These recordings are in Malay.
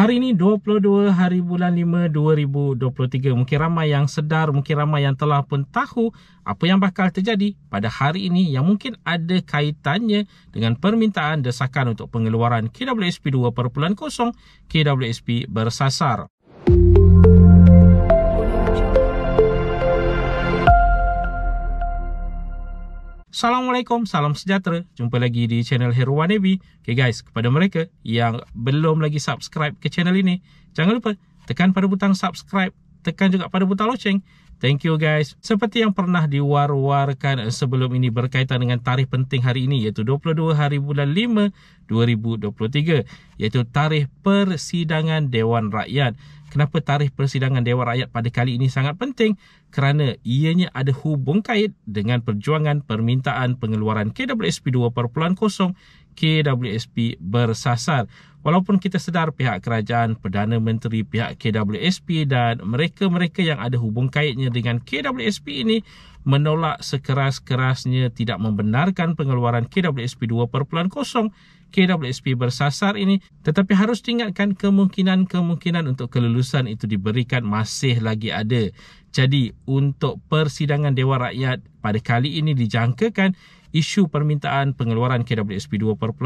Hari ini 22 hari bulan 5 2023. Mungkin ramai yang sedar, mungkin ramai yang telah pun tahu apa yang bakal terjadi pada hari ini yang mungkin ada kaitannya dengan permintaan desakan untuk pengeluaran KWSP 2.0 KWSP bersasar. Assalamualaikum, salam sejahtera. Jumpa lagi di channel Hero One Navy. Okay guys, kepada mereka yang belum lagi subscribe ke channel ini, jangan lupa tekan pada butang subscribe, tekan juga pada butang loceng Thank you guys. Seperti yang pernah diwar-warkan sebelum ini berkaitan dengan tarikh penting hari ini iaitu 22 hari bulan 5 2023 iaitu tarikh persidangan Dewan Rakyat. Kenapa tarikh persidangan Dewan Rakyat pada kali ini sangat penting? Kerana ianya ada hubung kait dengan perjuangan permintaan pengeluaran KWSP 2.0 KWSP bersasar. Walaupun kita sedar pihak kerajaan, Perdana Menteri, pihak KWSP dan mereka-mereka yang ada hubung kaitnya dengan KWSP ini menolak sekeras-kerasnya tidak membenarkan pengeluaran KWSP 2.0 KWSP bersasar ini tetapi harus diingatkan kemungkinan-kemungkinan untuk kelulusan itu diberikan masih lagi ada. Jadi untuk persidangan Dewan Rakyat pada kali ini dijangkakan isu permintaan pengeluaran KWSP 2.0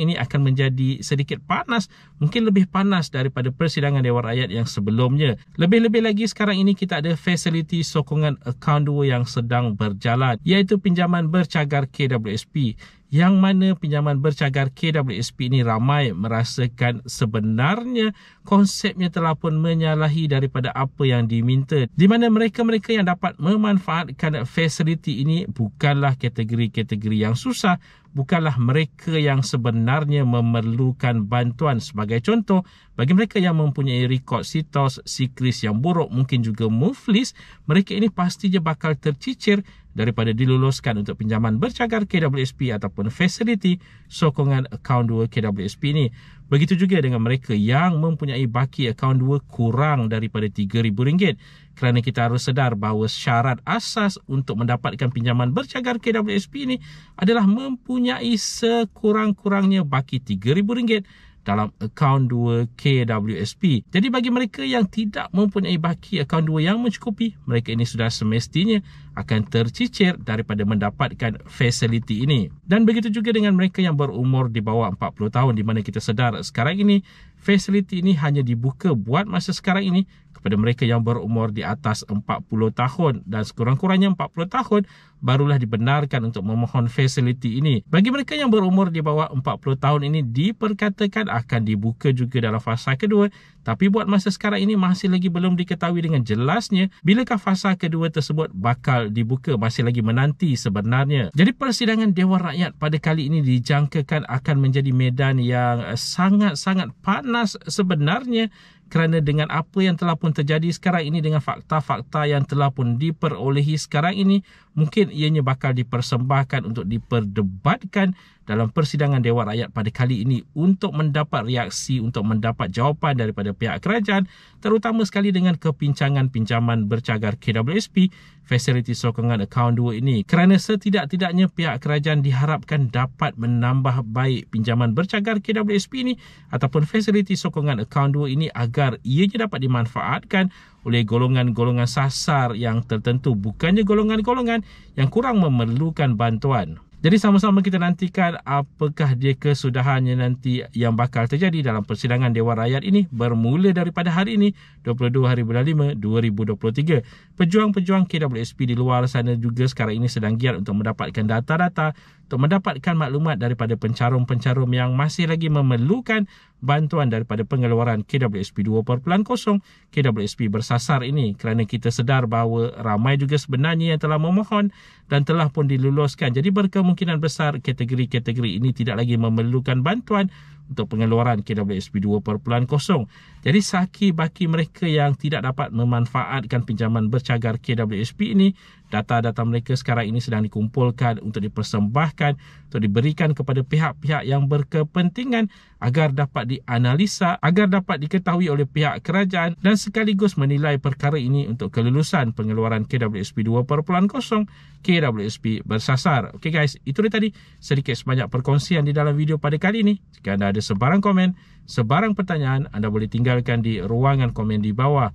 ini akan menjadi sedikit panas, mungkin lebih panas daripada persidangan Dewan Rakyat yang sebelumnya. Lebih-lebih lagi sekarang ini kita ada fasiliti sokongan akaun 2 yang sedang berjalan, iaitu pinjaman bercagar KWSP yang mana pinjaman bercagar KWSP ini ramai merasakan sebenarnya konsepnya telah pun menyalahi daripada apa yang diminta di mana mereka-mereka yang dapat memanfaatkan fasiliti ini bukanlah kategori-kategori yang susah bukanlah mereka yang sebenarnya memerlukan bantuan sebagai contoh bagi mereka yang mempunyai rekod sitos sikris yang buruk mungkin juga muflis mereka ini pastinya bakal tercicir daripada diluluskan untuk pinjaman bercagar KWSP ataupun fasiliti sokongan akaun 2 KWSP ini. Begitu juga dengan mereka yang mempunyai baki akaun 2 kurang daripada RM3,000 kerana kita harus sedar bahawa syarat asas untuk mendapatkan pinjaman bercagar KWSP ini adalah mempunyai sekurang-kurangnya baki RM3,000 dalam akaun 2KWSP. Jadi bagi mereka yang tidak mempunyai baki akaun 2 yang mencukupi, mereka ini sudah semestinya akan tercicir daripada mendapatkan fasiliti ini. Dan begitu juga dengan mereka yang berumur di bawah 40 tahun di mana kita sedar sekarang ini fasiliti ini hanya dibuka buat masa sekarang ini kepada mereka yang berumur di atas 40 tahun dan sekurang-kurangnya 40 tahun barulah dibenarkan untuk memohon fasiliti ini. Bagi mereka yang berumur di bawah 40 tahun ini diperkatakan akan dibuka juga dalam fasa kedua tapi buat masa sekarang ini masih lagi belum diketahui dengan jelasnya bilakah fasa kedua tersebut bakal dibuka masih lagi menanti sebenarnya jadi persidangan Dewan Rakyat pada kali ini dijangkakan akan menjadi medan yang sangat-sangat panas sebenarnya kerana dengan apa yang telah pun terjadi sekarang ini dengan fakta-fakta yang telah pun diperolehi sekarang ini mungkin ianya bakal dipersembahkan untuk diperdebatkan dalam persidangan Dewan Rakyat pada kali ini untuk mendapat reaksi, untuk mendapat jawapan daripada pihak kerajaan terutama sekali dengan kepincangan pinjaman bercagar KWSP Facility Sokongan Account 2 ini kerana setidak-tidaknya pihak kerajaan diharapkan dapat menambah baik pinjaman bercagar KWSP ini ataupun Facility Sokongan Account 2 ini agar agar ianya dapat dimanfaatkan oleh golongan-golongan sasar yang tertentu bukannya golongan-golongan yang kurang memerlukan bantuan. Jadi sama-sama kita nantikan apakah dia kesudahannya nanti yang bakal terjadi dalam persidangan Dewan Rakyat ini bermula daripada hari ini 22 hari bulan 5 2023. Pejuang-pejuang KWSP di luar sana juga sekarang ini sedang giat untuk mendapatkan data-data untuk mendapatkan maklumat daripada pencarum-pencarum yang masih lagi memerlukan bantuan daripada pengeluaran KWSP 2.0 KWSP bersasar ini kerana kita sedar bahawa ramai juga sebenarnya yang telah memohon dan telah pun diluluskan. Jadi berkemungkinan besar kategori-kategori ini tidak lagi memerlukan bantuan untuk pengeluaran KWSP 2.0. Jadi saki baki mereka yang tidak dapat memanfaatkan pinjaman bercagar KWSP ini data-data mereka sekarang ini sedang dikumpulkan untuk dipersembahkan untuk diberikan kepada pihak-pihak yang berkepentingan agar dapat dianalisa agar dapat diketahui oleh pihak kerajaan dan sekaligus menilai perkara ini untuk kelulusan pengeluaran KWSP 2.0 KWSP bersasar. Okey guys, itu dia tadi sedikit sebanyak perkongsian di dalam video pada kali ini. Jika anda ada sebarang komen, sebarang pertanyaan, anda boleh tinggalkan di ruangan komen di bawah